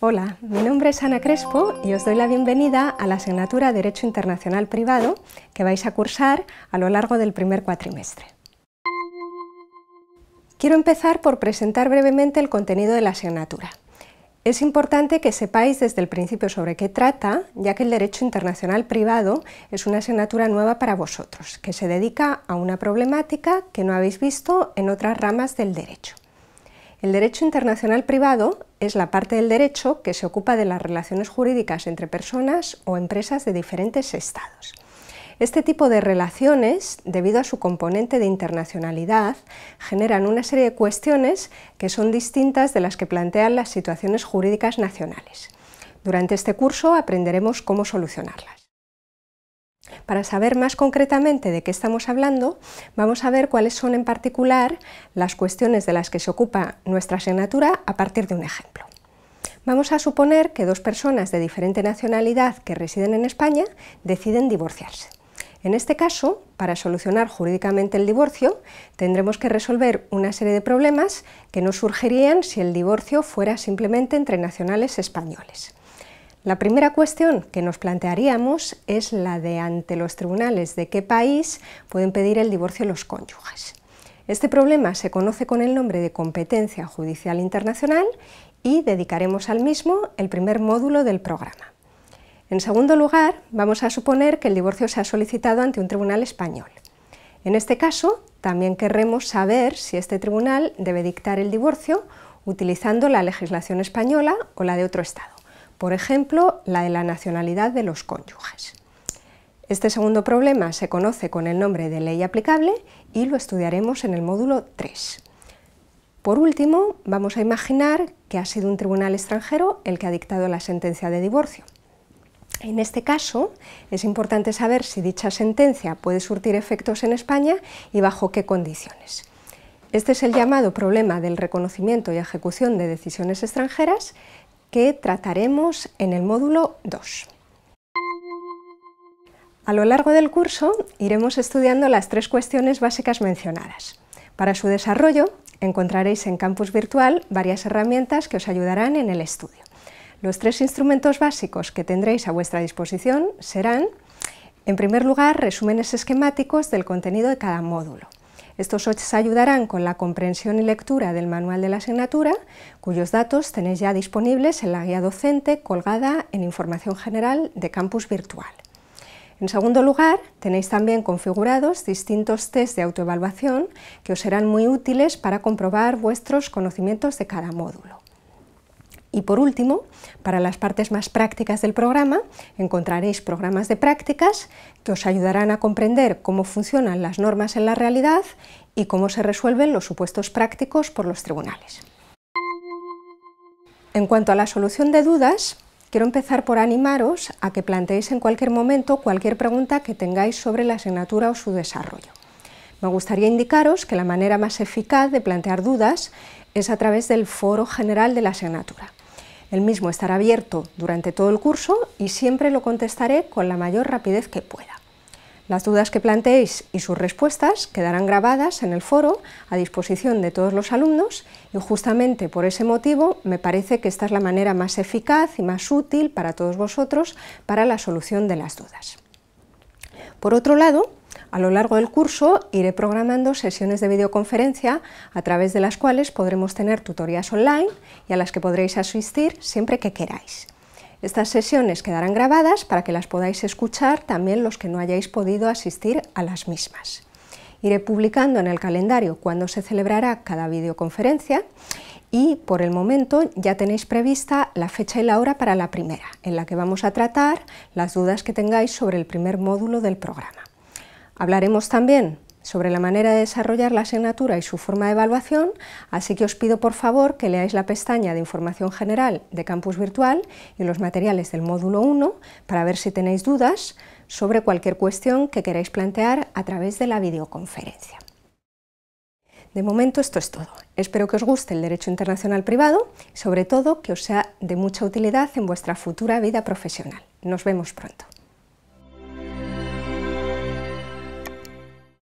Hola, mi nombre es Ana Crespo y os doy la bienvenida a la asignatura Derecho Internacional Privado que vais a cursar a lo largo del primer cuatrimestre. Quiero empezar por presentar brevemente el contenido de la asignatura. Es importante que sepáis desde el principio sobre qué trata, ya que el Derecho Internacional Privado es una asignatura nueva para vosotros, que se dedica a una problemática que no habéis visto en otras ramas del derecho. El derecho internacional privado es la parte del derecho que se ocupa de las relaciones jurídicas entre personas o empresas de diferentes estados. Este tipo de relaciones, debido a su componente de internacionalidad, generan una serie de cuestiones que son distintas de las que plantean las situaciones jurídicas nacionales. Durante este curso aprenderemos cómo solucionarlas. Para saber más concretamente de qué estamos hablando, vamos a ver cuáles son en particular las cuestiones de las que se ocupa nuestra asignatura a partir de un ejemplo. Vamos a suponer que dos personas de diferente nacionalidad que residen en España deciden divorciarse. En este caso, para solucionar jurídicamente el divorcio, tendremos que resolver una serie de problemas que no surgirían si el divorcio fuera simplemente entre nacionales españoles. La primera cuestión que nos plantearíamos es la de ante los tribunales de qué país pueden pedir el divorcio los cónyuges. Este problema se conoce con el nombre de competencia judicial internacional y dedicaremos al mismo el primer módulo del programa. En segundo lugar, vamos a suponer que el divorcio se ha solicitado ante un tribunal español. En este caso, también querremos saber si este tribunal debe dictar el divorcio utilizando la legislación española o la de otro Estado. Por ejemplo, la de la nacionalidad de los cónyuges. Este segundo problema se conoce con el nombre de ley aplicable y lo estudiaremos en el módulo 3. Por último, vamos a imaginar que ha sido un tribunal extranjero el que ha dictado la sentencia de divorcio. En este caso, es importante saber si dicha sentencia puede surtir efectos en España y bajo qué condiciones. Este es el llamado problema del reconocimiento y ejecución de decisiones extranjeras, que trataremos en el módulo 2. A lo largo del curso iremos estudiando las tres cuestiones básicas mencionadas. Para su desarrollo encontraréis en Campus Virtual varias herramientas que os ayudarán en el estudio. Los tres instrumentos básicos que tendréis a vuestra disposición serán, en primer lugar, resúmenes esquemáticos del contenido de cada módulo. Estos os ayudarán con la comprensión y lectura del manual de la asignatura, cuyos datos tenéis ya disponibles en la guía docente colgada en Información General de Campus Virtual. En segundo lugar, tenéis también configurados distintos test de autoevaluación que os serán muy útiles para comprobar vuestros conocimientos de cada módulo. Y por último, para las partes más prácticas del programa, encontraréis programas de prácticas que os ayudarán a comprender cómo funcionan las normas en la realidad y cómo se resuelven los supuestos prácticos por los tribunales. En cuanto a la solución de dudas, quiero empezar por animaros a que planteéis en cualquier momento cualquier pregunta que tengáis sobre la asignatura o su desarrollo. Me gustaría indicaros que la manera más eficaz de plantear dudas es a través del foro general de la asignatura. El mismo estará abierto durante todo el curso y siempre lo contestaré con la mayor rapidez que pueda. Las dudas que planteéis y sus respuestas quedarán grabadas en el foro a disposición de todos los alumnos y justamente por ese motivo me parece que esta es la manera más eficaz y más útil para todos vosotros para la solución de las dudas. Por otro lado, a lo largo del curso iré programando sesiones de videoconferencia a través de las cuales podremos tener tutorías online y a las que podréis asistir siempre que queráis. Estas sesiones quedarán grabadas para que las podáis escuchar también los que no hayáis podido asistir a las mismas. Iré publicando en el calendario cuándo se celebrará cada videoconferencia y por el momento ya tenéis prevista la fecha y la hora para la primera, en la que vamos a tratar las dudas que tengáis sobre el primer módulo del programa. Hablaremos también sobre la manera de desarrollar la asignatura y su forma de evaluación, así que os pido por favor que leáis la pestaña de Información General de Campus Virtual y los materiales del módulo 1 para ver si tenéis dudas sobre cualquier cuestión que queráis plantear a través de la videoconferencia. De momento esto es todo. Espero que os guste el Derecho Internacional Privado y sobre todo que os sea de mucha utilidad en vuestra futura vida profesional. Nos vemos pronto.